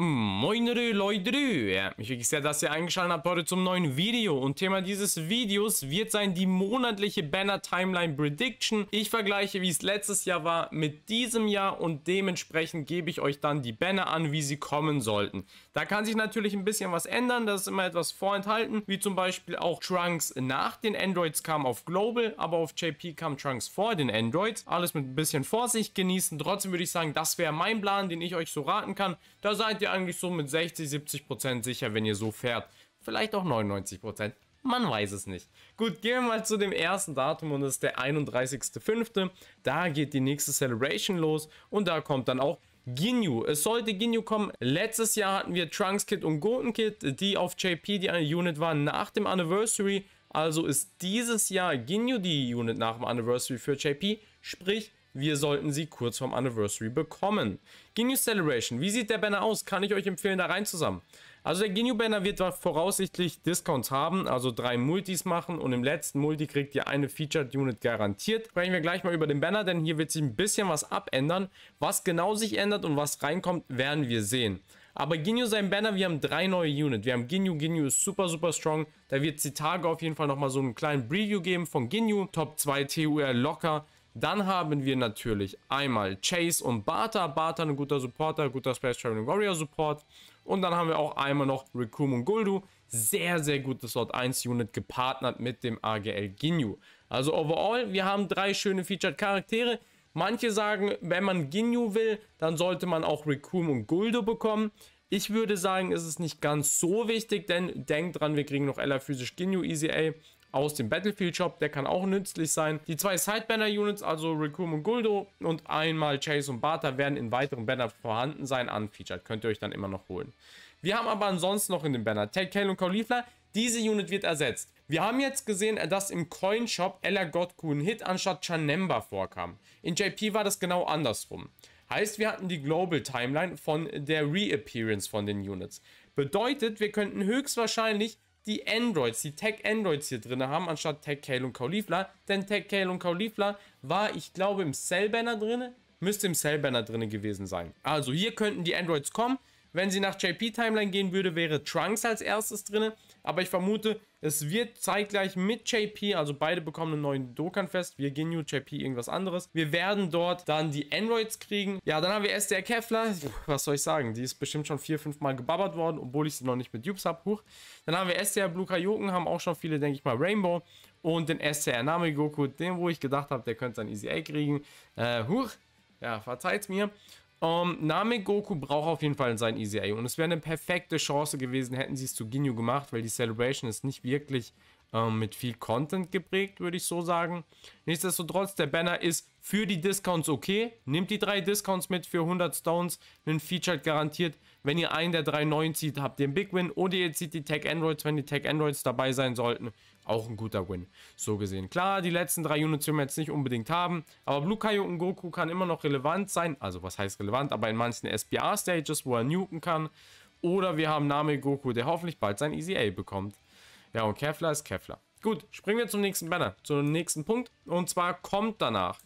Hm, Moinere Leute, ich bin sehr, dass ihr eingeschaltet habt heute zum neuen Video und Thema dieses Videos wird sein die monatliche Banner Timeline Prediction. Ich vergleiche, wie es letztes Jahr war mit diesem Jahr und dementsprechend gebe ich euch dann die Banner an, wie sie kommen sollten. Da kann sich natürlich ein bisschen was ändern, das ist immer etwas vorenthalten, wie zum Beispiel auch Trunks nach den Androids kam auf Global, aber auf JP kam Trunks vor den Androids. Alles mit ein bisschen Vorsicht genießen. Trotzdem würde ich sagen, das wäre mein Plan, den ich euch so raten kann. Da seid ihr eigentlich so mit 60, 70 Prozent sicher, wenn ihr so fährt. Vielleicht auch 99 Prozent. Man weiß es nicht. Gut, gehen wir mal zu dem ersten Datum und das ist der 31.05. Da geht die nächste Celebration los und da kommt dann auch Ginyu. Es sollte Ginyu kommen. Letztes Jahr hatten wir Trunks Kid und Goten Kid, die auf JP die eine Unit waren nach dem Anniversary. Also ist dieses Jahr Ginyu die Unit nach dem Anniversary für JP. Sprich, wir sollten sie kurz vorm Anniversary bekommen. Ginyu Celebration. Wie sieht der Banner aus? Kann ich euch empfehlen, da rein zusammen. Also der Genio-Banner wird voraussichtlich Discounts haben, also drei Multis machen und im letzten Multi kriegt ihr eine Featured Unit garantiert. Sprechen wir gleich mal über den Banner, denn hier wird sich ein bisschen was abändern. Was genau sich ändert und was reinkommt, werden wir sehen. Aber Ginyu sein Banner, wir haben drei neue Units. Wir haben Ginyu, Ginyu ist super, super strong. Da wird es die Tage auf jeden Fall nochmal so einen kleinen Preview geben von Ginyu. Top 2 TUR locker. Dann haben wir natürlich einmal Chase und Barter. Barter ein guter Supporter, guter Space Traveling Warrior Support. Und dann haben wir auch einmal noch Rikum und Guldu. Sehr, sehr gutes Sort 1 Unit gepartnert mit dem AGL Ginyu. Also overall, wir haben drei schöne Featured Charaktere. Manche sagen, wenn man Ginyu will, dann sollte man auch Rikum und Guldu bekommen. Ich würde sagen, ist es nicht ganz so wichtig, denn denkt dran, wir kriegen noch Ella Physisch Ginyu Easy aus dem Battlefield Shop. Der kann auch nützlich sein. Die zwei Sidebanner-Units, also Recruit und Guldo und einmal Chase und Barter, werden in weiteren Banner vorhanden sein, unfeatured. Könnt ihr euch dann immer noch holen. Wir haben aber ansonsten noch in dem Banner Ted Kale und Caulifla. Diese Unit wird ersetzt. Wir haben jetzt gesehen, dass im Coin Shop Ella Godku Hit anstatt Chanemba vorkam. In JP war das genau andersrum. Heißt, wir hatten die Global Timeline von der Reappearance von den Units. Bedeutet, wir könnten höchstwahrscheinlich die Androids, die Tech-Androids hier drin haben, anstatt Tech-Kale und Caulifla. Denn Tech-Kale und Caulifla war, ich glaube, im Cell-Banner drin, müsste im Cell-Banner drin gewesen sein. Also hier könnten die Androids kommen, wenn sie nach JP-Timeline gehen würde, wäre Trunks als erstes drin. Aber ich vermute, es wird zeitgleich mit JP, also beide bekommen einen neuen Dokan fest. Wir gehen New JP, irgendwas anderes. Wir werden dort dann die Androids kriegen. Ja, dann haben wir SDR Kevlar. Was soll ich sagen? Die ist bestimmt schon vier, fünf Mal gebabbert worden, obwohl ich sie noch nicht mit Dupes habe. Huch. Dann haben wir SDR Blue Kaioken, haben auch schon viele, denke ich mal, Rainbow. Und den SDR Nami Goku, den, wo ich gedacht habe, der könnte dann Easy A kriegen. Äh, huch. Ja, verzeiht's mir. Ähm, Name Goku braucht auf jeden Fall sein Easy Ei. Und es wäre eine perfekte Chance gewesen, hätten sie es zu Ginyu gemacht, weil die Celebration ist nicht wirklich ähm, mit viel Content geprägt, würde ich so sagen. Nichtsdestotrotz, der Banner ist für die Discounts okay. Nehmt die drei Discounts mit für 100 Stones. Ein Featured garantiert. Wenn ihr einen der drei neuen zieht, habt ihr einen Big Win. Oder ihr zieht die Tech Androids, wenn die Tech Androids dabei sein sollten. Auch ein guter Win. So gesehen. Klar, die letzten drei Units werden wir jetzt nicht unbedingt haben. Aber Blue Kaio und Goku kann immer noch relevant sein. Also was heißt relevant? Aber in manchen sbr stages wo er nuken kann. Oder wir haben Name Goku, der hoffentlich bald sein Easy A bekommt. Ja, und Kevlar ist Kevlar. Gut, springen wir zum nächsten Banner, zum nächsten Punkt. Und zwar kommt danach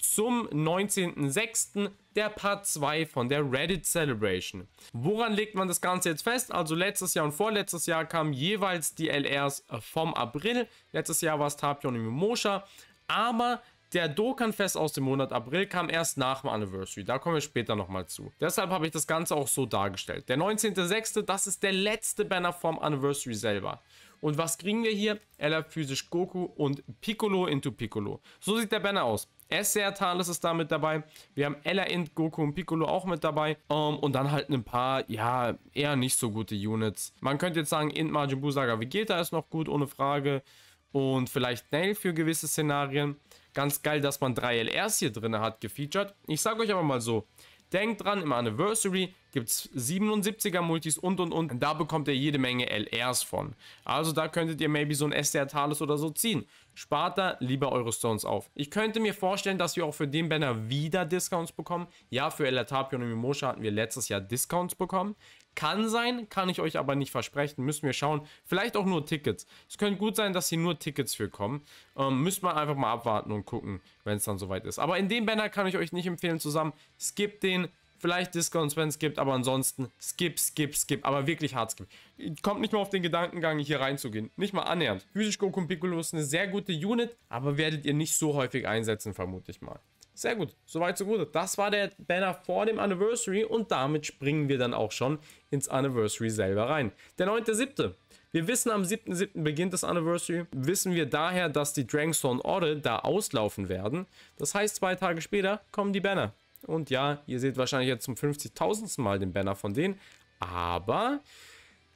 zum 19.06. der Part 2 von der Reddit Celebration. Woran legt man das Ganze jetzt fest? Also letztes Jahr und vorletztes Jahr kamen jeweils die LRs vom April. Letztes Jahr war es Tapion und Mimosha. Aber der Dokkan-Fest aus dem Monat April kam erst nach dem Anniversary. Da kommen wir später nochmal zu. Deshalb habe ich das Ganze auch so dargestellt. Der 19.06., das ist der letzte Banner vom Anniversary selber. Und was kriegen wir hier? LR Physisch Goku und Piccolo into Piccolo. So sieht der Banner aus. SR Thales ist da mit dabei. Wir haben Ella Int, Goku und Piccolo auch mit dabei. Um, ähm, und dann halt ein paar, ja, eher nicht so gute Units. Man könnte jetzt sagen, Int, Majin Buu, Saga Vegeta ist noch gut, ohne Frage. Und vielleicht Nail für gewisse Szenarien. Ganz geil, dass man drei LRs hier drin hat, gefeatured. Ich sage euch aber mal so, denkt dran, im Anniversary gibt es 77er Multis und und und. Da bekommt ihr jede Menge LRs von. Also da könntet ihr maybe so ein SDR Talos oder so ziehen. Spart da lieber eure Stones auf. Ich könnte mir vorstellen, dass wir auch für den Banner wieder Discounts bekommen. Ja, für LR Tapion und Mimosha hatten wir letztes Jahr Discounts bekommen. Kann sein, kann ich euch aber nicht versprechen. Müssen wir schauen. Vielleicht auch nur Tickets. Es könnte gut sein, dass hier nur Tickets für kommen. Ähm, müsst man einfach mal abwarten und gucken, wenn es dann soweit ist. Aber in dem Banner kann ich euch nicht empfehlen zusammen. Skip den, vielleicht Discounts, wenn es gibt, aber ansonsten skip, skip, skip, aber wirklich hart skip. Kommt nicht mal auf den Gedankengang, hier reinzugehen, nicht mal annähernd. Physisch Goku und Piccolo ist eine sehr gute Unit, aber werdet ihr nicht so häufig einsetzen, vermute ich mal. Sehr gut, soweit so gut. Das war der Banner vor dem Anniversary und damit springen wir dann auch schon ins Anniversary selber rein. Der 9.7., wir wissen, am 7.7. beginnt das Anniversary. Wissen wir daher, dass die Dragonstone Order da auslaufen werden. Das heißt, zwei Tage später kommen die Banner. Und ja, ihr seht wahrscheinlich jetzt zum 50.000. Mal den Banner von denen. Aber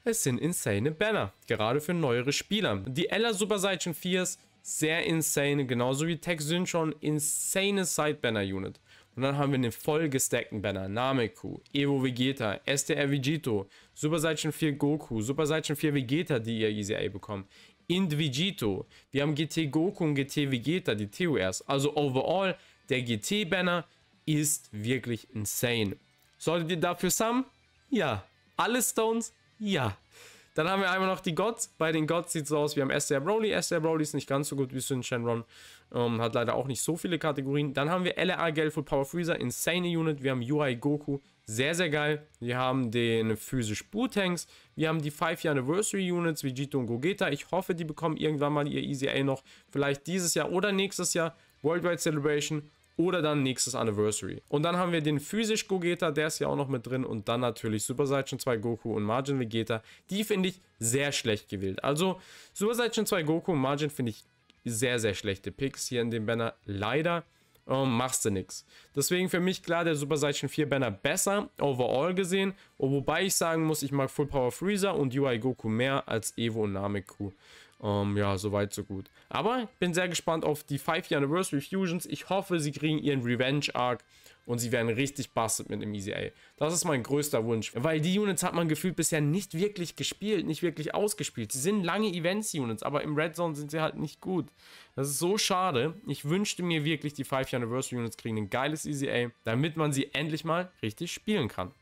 es sind insane Banner, gerade für neuere Spieler. Die Ella Super Saiyan 4s, sehr insane, genauso wie Tech sind schon insane Side-Banner-Unit. Und dann haben wir den voll gestackten Banner. Nameku, Evo Vegeta, SDR Vegito, Super Saiyan 4 Goku, Super Saiyan 4 Vegeta, die ihr Easy A bekommt. Ind Vegito, wir haben GT Goku und GT Vegeta, die TURs. Also overall, der GT-Banner ist wirklich insane. Solltet ihr dafür Sam? Ja. Alle Stones? Ja. Dann haben wir einmal noch die Gods. Bei den Gods sieht es so aus, wir haben Esther Broly. Esther Broly ist nicht ganz so gut wie Sun Shenron. Ähm, hat leider auch nicht so viele Kategorien. Dann haben wir LRA Galeful Power Freezer, insane Unit. Wir haben UI Goku, sehr, sehr geil. Wir haben den physisch Blue Tanks. Wir haben die 5 Year Anniversary Units, Vegito und Gogeta. Ich hoffe, die bekommen irgendwann mal ihr Easy A noch. Vielleicht dieses Jahr oder nächstes Jahr. Worldwide Celebration oder dann nächstes Anniversary. Und dann haben wir den physisch Gogeta, der ist ja auch noch mit drin und dann natürlich Super Saiyan 2 Goku und Margin Vegeta. Die finde ich sehr schlecht gewählt. Also Super Saiyan 2 Goku und Margin finde ich sehr, sehr schlechte Picks hier in dem Banner. Leider ähm, machst du nichts. Deswegen für mich klar der Super Saiyan 4 Banner besser, overall gesehen. Und wobei ich sagen muss, ich mag Full Power Freezer und UI Goku mehr als Evo und Nameku. Ähm, ja, soweit, so gut. Aber ich bin sehr gespannt auf die 5 Year Anniversary Fusions. Ich hoffe, sie kriegen ihren Revenge Arc und sie werden richtig busted mit dem EZA. Das ist mein größter Wunsch, weil die Units hat man gefühlt bisher nicht wirklich gespielt, nicht wirklich ausgespielt. Sie sind lange Events-Units, aber im Red Zone sind sie halt nicht gut. Das ist so schade. Ich wünschte mir wirklich, die 5 Anniversary Units kriegen ein geiles EZA, damit man sie endlich mal richtig spielen kann.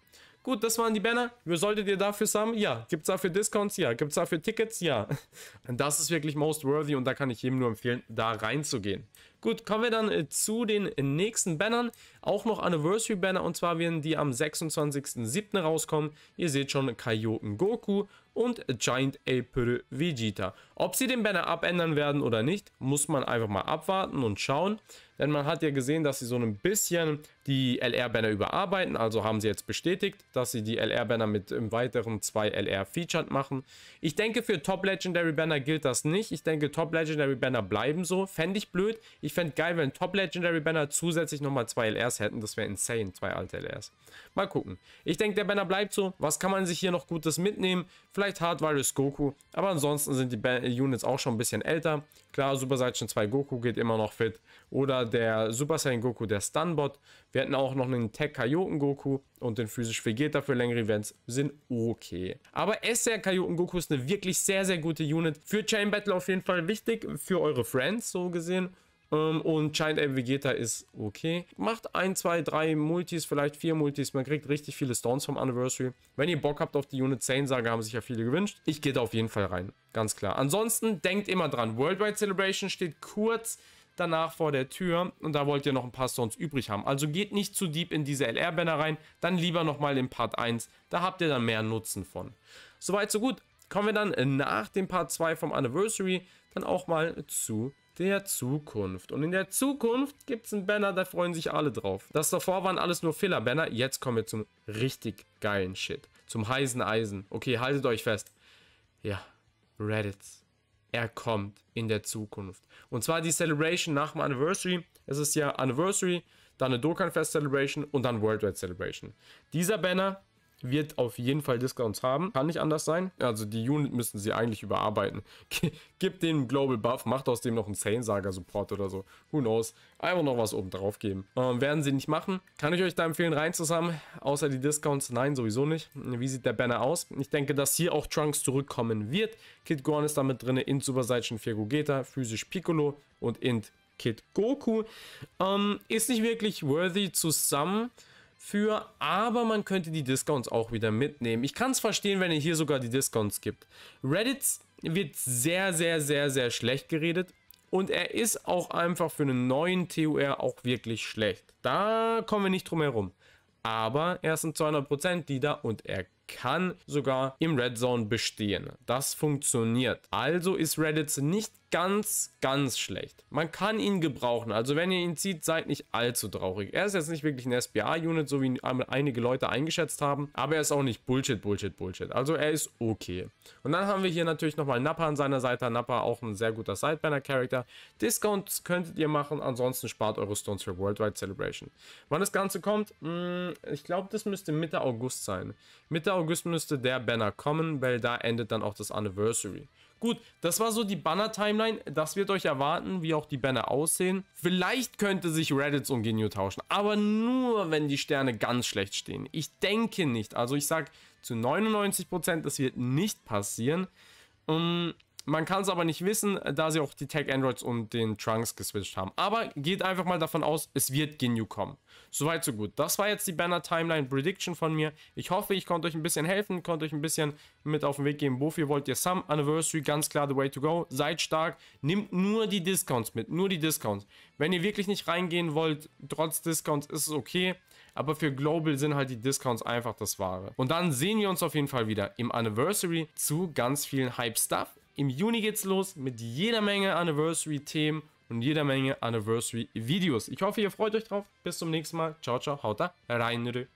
Gut, das waren die Banner. Wie solltet ihr dafür sammeln? Ja. Gibt es dafür Discounts? Ja. Gibt es dafür Tickets? Ja. Das ist wirklich most worthy und da kann ich jedem nur empfehlen, da reinzugehen. Gut, kommen wir dann äh, zu den nächsten Bannern. Auch noch Anniversary Banner und zwar werden die am 26.07. rauskommen. Ihr seht schon Kaioken Goku und Giant April Vegeta. Ob sie den Banner abändern werden oder nicht, muss man einfach mal abwarten und schauen. Denn man hat ja gesehen, dass sie so ein bisschen die LR-Banner überarbeiten. Also haben sie jetzt bestätigt, dass sie die LR-Banner mit im ähm, Weiteren zwei LR-Featured machen. Ich denke, für Top Legendary Banner gilt das nicht. Ich denke, Top Legendary Banner bleiben so. Fände ich blöd. Ich ich fände geil, wenn Top Legendary Banner zusätzlich nochmal zwei LRs hätten. Das wäre insane, zwei alte LRs. Mal gucken. Ich denke, der Banner bleibt so. Was kann man sich hier noch Gutes mitnehmen? Vielleicht Hard Virus Goku. Aber ansonsten sind die Ban Units auch schon ein bisschen älter. Klar, Super Saiyan 2 Goku geht immer noch fit. Oder der Super Saiyan Goku, der Stunbot. Wir hätten auch noch einen Tech Kaioken Goku und den physisch Vegeta für längere Events sind okay. Aber SR Kaioken Goku ist eine wirklich sehr, sehr gute Unit. Für Chain Battle auf jeden Fall wichtig. Für eure Friends so gesehen. Ähm, und Giant Ape Vegeta ist okay. Macht 1, 2, 3 Multis, vielleicht 4 Multis. Man kriegt richtig viele Stones vom Anniversary. Wenn ihr Bock habt auf die Unit Sane Sage, haben sich ja viele gewünscht. Ich gehe da auf jeden Fall rein. Ganz klar. Ansonsten denkt immer dran. Worldwide Celebration steht kurz danach vor der Tür und da wollt ihr noch ein paar Stones übrig haben. Also geht nicht zu deep in diese LR-Banner rein, dann lieber nochmal in Part 1, da habt ihr dann mehr Nutzen von. Soweit, so gut. Kommen wir dann nach dem Part 2 vom Anniversary dann auch mal zu der Zukunft. Und in der Zukunft gibt es einen Banner, da freuen sich alle drauf. Das davor waren alles nur Filler-Banner. Jetzt kommen wir zum richtig geilen Shit. Zum heißen Eisen. Okay, haltet euch fest. Ja, Reddits. Er kommt in der Zukunft. Und zwar die Celebration nach dem Anniversary. Es ist ja Anniversary, dann eine Dokkan Fest Celebration und dann Worldwide Celebration. Dieser Banner wird auf jeden Fall Discounts haben. Kann nicht anders sein. Also die Unit müssen sie eigentlich überarbeiten. Gib denen Global Buff, macht aus dem noch einen Sane Saga Support oder so. Who knows. Einfach noch was oben drauf geben. Ähm, werden sie nicht machen. Kann ich euch da empfehlen, reinzusammeln. Außer die Discounts, nein, sowieso nicht. Wie sieht der Banner aus? Ich denke, dass hier auch Trunks zurückkommen wird. Kid Gorn ist damit drin, Int Super Saiyan 4 Gogeta, physisch Piccolo und Int Kid Goku. Ähm, ist nicht wirklich worthy zusammen für, aber man könnte die Discounts auch wieder mitnehmen. Ich kann es verstehen, wenn ihr hier sogar die Discounts gibt. Reddits wird sehr, sehr, sehr, sehr schlecht geredet und er ist auch einfach für einen neuen TUR auch wirklich schlecht. Da kommen wir nicht drum herum. Aber er ist ein 200% Leader und er kann sogar im Red Zone bestehen. Das funktioniert. Also ist Reddits nicht ganz, ganz schlecht. Man kann ihn gebrauchen. Also wenn ihr ihn zieht, seid nicht allzu traurig. Er ist jetzt nicht wirklich ein SBA-Unit, so wie einige Leute eingeschätzt haben. Aber er ist auch nicht Bullshit, Bullshit, Bullshit. Also er ist okay. Und dann haben wir hier natürlich nochmal Nappa an seiner Seite. Nappa auch ein sehr guter Sidebanner-Charakter. Discounts könntet ihr machen, ansonsten spart eure Stones für Worldwide Celebration. Wann das Ganze kommt? Mm, ich glaube, das müsste Mitte August sein. Mitte August müsste der Banner kommen, weil da endet dann auch das Anniversary. Gut, das war so die Banner-Timeline. Das wird euch erwarten, wie auch die Banner aussehen. Vielleicht könnte sich Reddits um Genio tauschen, aber nur, wenn die Sterne ganz schlecht stehen. Ich denke nicht. Also ich sage zu 99%, das wird nicht passieren. Um, ähm, man kann es aber nicht wissen, äh, da sie auch die Tech Androids und den Trunks geswitcht haben. Aber geht einfach mal davon aus, es wird Ginyu kommen. Soweit, so gut. Das war jetzt die Banner Timeline Prediction von mir. Ich hoffe, ich konnte euch ein bisschen helfen, konnte euch ein bisschen mit auf den Weg geben. Wofür wollt ihr Some Anniversary? Ganz klar, the way to go. Seid stark. Nehmt nur die Discounts mit. Nur die Discounts. Wenn ihr wirklich nicht reingehen wollt, trotz Discounts ist es okay. Aber für Global sind halt die Discounts einfach das Wahre. Und dann sehen wir uns auf jeden Fall wieder im Anniversary zu ganz vielen Hype-Stuff. Im Juni geht's los mit jeder Menge Anniversary-Themen und jeder Menge Anniversary-Videos. Ich hoffe, ihr freut euch drauf. Bis zum nächsten Mal. Ciao, ciao. Haut da rein.